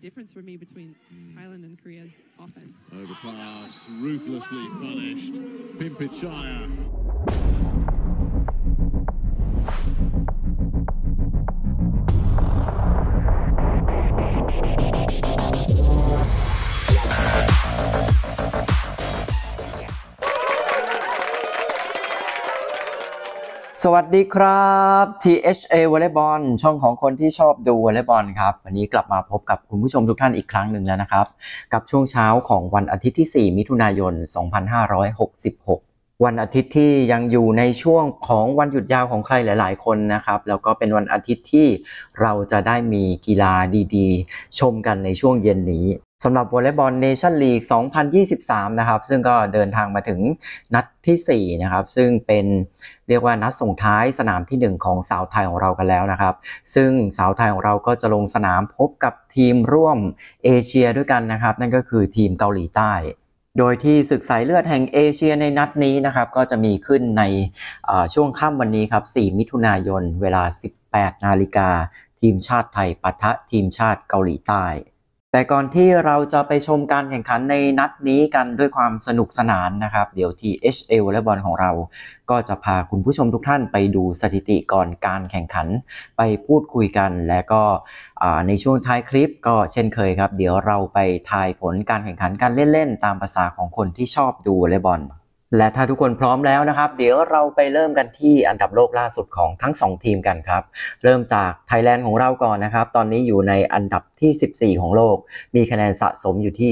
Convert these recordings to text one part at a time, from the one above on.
difference for me between mm. Thailand and Korea's offense. Overpass, ruthlessly punished. Pimpachaya. สวัสดีครับ THA วอลเลย์บอลช่องของคนที่ชอบดูวอลเลย์บอลครับ วันนี้กลับมาพบกับคุณผู้ชมทุกท่านอีกครั้งหนึ่งแล้วนะครับ กับช่วงเช้าของวันอาทิตย์ที่ 4 มิถุนายน 2566 วันอาทิตย์ที่ยังอยู่ในช่วงของวันหยุดยาวของใครหลาย ๆ คนนะครับ แล้วก็เป็นวันอาทิตย์ที่เราจะได้มีกีฬาดีๆ ชมกันในช่วงเย็นนี้สำหรับวอลเลย์บอลเนชั่นลีก2023นะครับ ซึ่งก็เดินทางมาถึงนัดที่4นะครับ ซึ่งเป็นเรียกว่านัดส่งท้ายสนามที่ 1 ของสาวไทยของเรากันแล้วนะครับ ซึ่งสาวไทยของเราก็จะลงสนามพบกับทีมร่วมเอเชียด้วยกันนะครับ นั่นก็คือทีมเกาหลีใต้ โดยที่ศึกสายเลือดแห่งเอเชียในนัดนี้นะครับ ก็จะมีขึ้นในช่วงค่ำวันนี้ครับ4มิถุนายน เวลา 18นาฬิกา ทีมชาติไทยปะทะทีมชาติเกาหลีใต้แต่ก่อนที่เราจะไปชมการแข่งขันในนัดนี้กันด้วยความสนุกสนานนะครับ เดี๋ยวที่ HL และบอลของเรา ก็จะพาคุณผู้ชมทุกท่านไปดูสถิติก่อนการแข่งขันไปพูดคุยกันและก็ในช่วงท้ายคลิปก็เช่นเคยครับ เดี๋ยวเราไปทายผลการแข่งขันกันเล่น ๆ ตามภาษาของคนที่ชอบดูเลยบอลและถ้าทุกคนพร้อมแล้วนะครับ เดี๋ยวเราไปเริ่มกันที่อันดับโลกล่าสุดของทั้ง 2 ทีมกันครับเริ่มจากไทยแลนด์ของเราก่อนนะครับตอนนี้อยู่ในอันดับที่ 14 ของโลก มีคะแนนสะสมอยู่ที่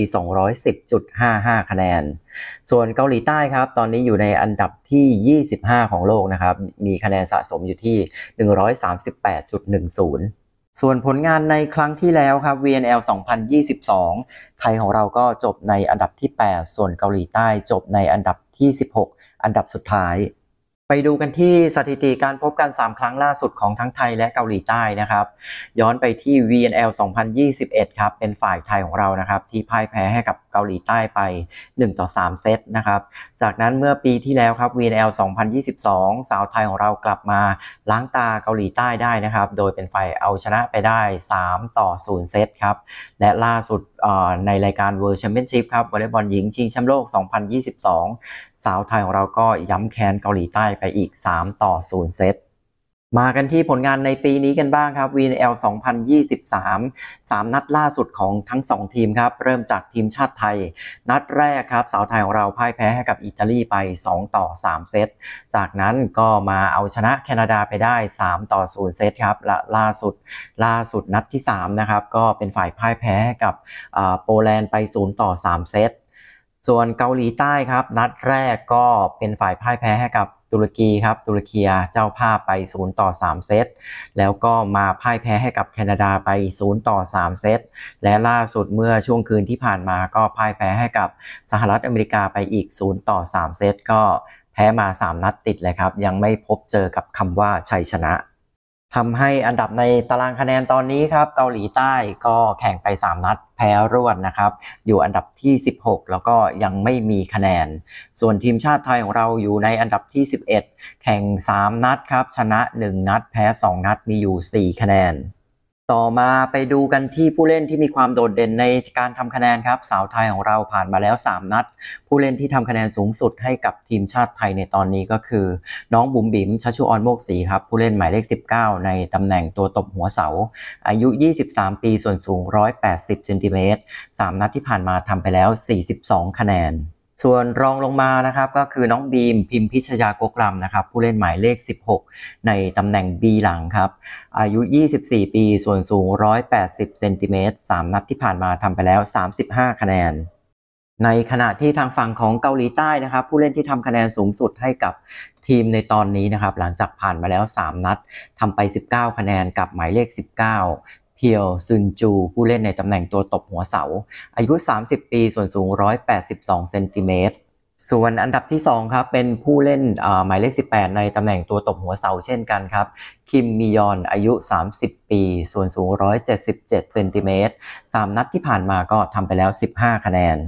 210.55 คะแนน ส่วนเกาหลีใต้ครับตอนนี้อยู่ในอันดับที่ 25 ของโลกนะครับมีคะแนนสะสมอยู่ที่ 138.10ส่วนผลงานในครั้งที่แล้วครับ VNL 2022 ไทยของเราก็จบในอันดับที่ 8 ส่วนเกาหลีใต้ จบในอันดับที่ 16 อันดับสุดท้าย ไปดูกันที่สถิติการพบกัน3ครั้งล่าสุดของทั้งไทยและเกาหลีใต้นะครับ ย้อนไปที่ VNL 2021 ครับเป็นฝ่ายไทยของเรานะครับที่พ่ายแพ้ให้กับาหลีใต้ไป1ต่อ3 เซตนะครับ จากนั้นเมื่อปีที่แล้วครับ VNL 2022 สาวไทยของเรากลับมาล้างตาเกาหลีใต้ได้นะครับ โดยเป็นฝ่ายเอาชนะไปได้ 3 ต่อ 0 เซตครับ และล่าสุดในรายการ World Championship ครับวอลเลย์บอลหญิงชิงแชมป์โลก 2022 สาวไทยของเราก็ย้ำแค้นเกาหลีใต้ไปอีก 3 ต่อ 0 เซตมากันที่ผลงานในปีนี้กันบ้างครับ VNL 2023 3 นัดล่าสุดของทั้ง 2 ทีมครับเริ่มจากทีมชาติไทย นัดแรกครับสาวไทยของเราพ่ายแพ้ให้กับอิตาลีไป2ต่อ3 เซตจากนั้นก็มาเอาชนะแคนาดาไปได้ 3 ต่อ0เซตครับและล่าสุดล่าสุดนัดที่3นะครับก็เป็นฝ่ายพ่ายแพ้กับโปแลนด์ไป0ต่อ3 เซตส่วนเกาหลีใต้ครับนัดแรกก็เป็นฝ่ายพ่ายแพ้ให้กับตุรกีครับ ตุรกีเจ้าภาพไป0ต่อ3 เซตแล้วก็มาพ่ายแพ้ให้กับแคนาดาไป0ต่อ 3 เซตและล่าสุดเมื่อช่วงคืนที่ผ่านมาก็พ่ายแพ้ให้กับสหรัฐอเมริกาไปอีก0ต่อ3 เซตก็แพ้มา 3 นัดติดเลยครับ ยังไม่พบเจอกับคำว่าชัยชนะทำให้อันดับในตารางคะแนนตอนนี้ครับเกาหลีใต้ก็แข่งไป 3 นัดแพ้รวดนะครับอยู่อันดับที่ 16 แล้วก็ยังไม่มีคะแนน ส่วนทีมชาติไทยของเราอยู่ในอันดับที่ 11 แข่ง 3 นัดครับ ชนะ 1 นัดแพ้ 2 นัดมีอยู่ 4 คะแนนต่อมาไปดูกันที่ผู้เล่นที่มีความโดดเด่นในการทำคะแนนครับ สาวไทยของเราผ่านมาแล้ว 3 นัดผู้เล่นที่ทำคะแนนสูงสุดให้กับทีมชาติไทยในตอนนี้ก็คือ น้องบุ๋มบิ๋มชัชชุออนโมกศรีครับผู้เล่นหมายเลข 19 ในตำแหน่งตัวตบหัวเสาอายุ 23 ปีส่วนสูง180เซนติเมตร3นัดที่ผ่านมาทำไปแล้ว 42 คะแนนส่วนรองลงมานะครับก็คือน้องบีมพิมพิชยากกรมนะครับผู้เล่นหมายเลข 16 ในตำแหน่งบีหลังครับอายุ 24 ปีส่วนสูง 180เซนติเมตร3นัดที่ผ่านมาทำไปแล้ว 35 คะแนน ในขณะที่ทางฝั่งของเกาหลีใต้นะครับผู้เล่นที่ทำคะแนนสูงสุดให้กับทีมในตอนนี้นะครับหลังจากผ่านมาแล้ว 3 นัดทำไป 19 คะแนนกับหมายเลข 19เพียวซึนจูผู้เล่นในตำแหน่งตัวตบหัวเสาอายุ 30 ปีส่วนสูง 182เซนติเมตรส่วนอันดับที่2ครับเป็นผู้เล่นหมายเลข 18 ในตำแหน่งตัวตบหัวเสา เช่นกันครับ คิมมียอน อายุ 30 ปี ส่วนสูง 177เซนติเมตร 3 นัดที่ผ่านมาก็ทำไปแล้ว 15 คะแนน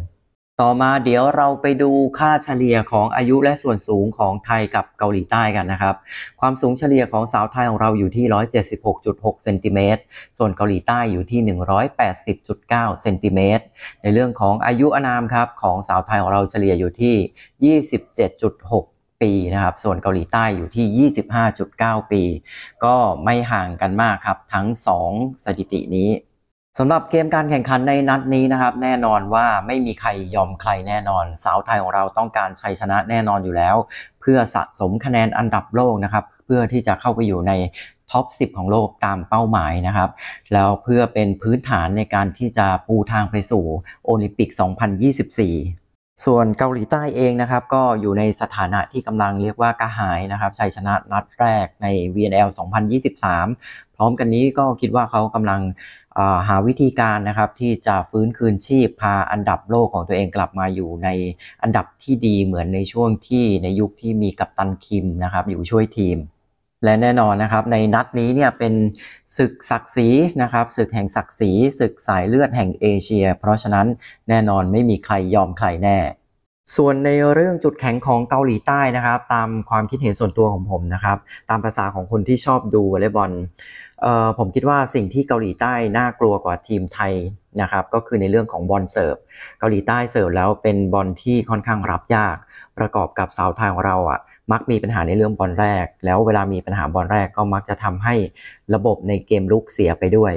ต่อมาเดี๋ยวเราไปดูค่าเฉลี่ยของอายุและส่วนสูงของไทยกับเกาหลีใต้กันนะครับ ความสูงเฉลี่ยของสาวไทยของเราอยู่ที่ 176.6เซนติเมตรส่วนเกาหลีใต้อยู่ที่ 180.9เซนติเมตรในเรื่องของอายุอนามครับของสาวไทยของเราเฉลี่ยอยู่ที่ 27.6 ปีนะครับ ส่วนเกาหลีใต้อยู่ที่ 25.9 ปี ก็ไม่ห่างกันมากครับทั้ง 2 สถิตินี้สำหรับเกมการแข่งขันในนัดนี้นะครับแน่นอนว่าไม่มีใครยอมใครแน่นอน สาวไทยของเราต้องการชัยชนะแน่นอนอยู่แล้ว เพื่อสะสมคะแนนอันดับโลกนะครับเพื่อที่จะเข้าไปอยู่ในท็อป10 ของโลกตามเป้าหมายนะครับแล้วเพื่อเป็นพื้นฐานในการที่จะปูทางไปสู่โอลิมปิก 2024 ส่วนเกาหลีใต้เองนะครับก็อยู่ในสถานะที่กำลังเรียกว่ากระหายนะครับ ชัยชนะนัดแรกใน VNL 2023 พร้อมกันนี้ก็คิดว่าเขากำลังหาวิธีการนะครับที่จะฟื้นคืนชีพพาอันดับโลกของตัวเองกลับมาอยู่ ในอันดับที่ดีเหมือนในช่วงที่ในยุคที่มีกัปตันคิมนะครับอยู่ช่วยทีม และแน่นอนนะครับในนัดนี้เนี่ยเป็นศึกศักดิ์ศรีนะครับศึกแห่งศักดิ์ศรีศึกสายเลือดแห่งเอเชีย เพราะฉะนั้นแน่นอนไม่มีใครยอมใครแน่ส่วนในเรื่องจุดแข็งของเกาหลีใต้นะครับ ตามความคิดเห็นส่วนตัวของผมนะครับตามภาษาของคนที่ชอบดูวอลเลย์บอลผมคิดว่าสิ่งที่เกาหลีใต้น่ากลัวกว่าทีมไทยนะครับก็คือในเรื่องของบอลเสิร์ฟเกาหลีใต้เสิร์ฟแล้วเป็นบอลที่ค่อนข้างรับยาก ประกอบกับสาวไทยของเราอะ่ะมักมีปัญหาในเรื่องบอลแรก แล้วเวลามีปัญหาบอลแรกก็มักจะทำให้ระบบในเกมลุกเสียไปด้วย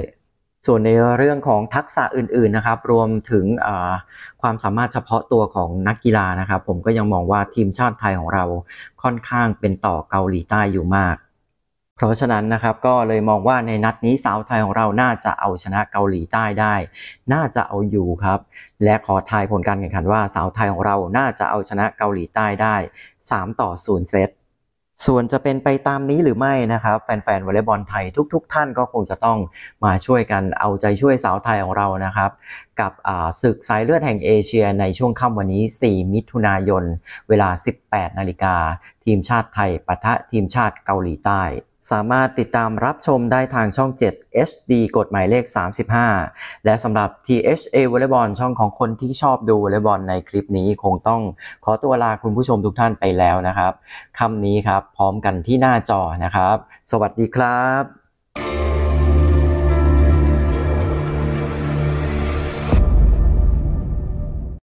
ส่วนในเรื่องของทักษะอื่น ๆ นะครับ รวมถึงความสามารถเฉพาะตัวของนักกีฬานะครับ ผมก็ยังมองว่าทีมชาติไทยของเราค่อนข้างเป็นต่อเกาหลีใต้อยู่มาก เพราะฉะนั้น นะครับ ก็เลยมองว่าในนัดนี้สาวไทยของเรา น่าจะเอาชนะเกาหลีใต้ได้ น่าจะเอาอยู่ครับ และขอทายผลการแข่งขันว่าสาวไทยของเรา น่าจะเอาชนะเกาหลีใต้ได้ 3 ต่อ0เซตส่วนจะเป็นไปตามนี้หรือไม่นะครับ แฟนๆ วอลเลย์บอลไทยทุกๆ ท่านก็คงจะต้องมาช่วยกันเอาใจช่วยสาวไทยของเรานะครับ กับศึกสายเลือดแห่งเอเชียในช่วงค่ำวันนี้ 4 มิถุนายน เวลา 18 นาฬิกาทีมชาติไทยปะทะทีมชาติเกาหลีใต้สามารถติดตามรับชมได้ทางช่อง 7 HD กฎหมายเลข 35 และสำหรับ THA วอลเลย์บอลช่องของคนที่ชอบดูวอลเลย์บอลในคลิปนี้คงต้องขอตัวลาคุณผู้ชมทุกท่านไปแล้วนะครับคำนี้ครับพร้อมกันที่หน้าจอนะครับ สวัสดีครับ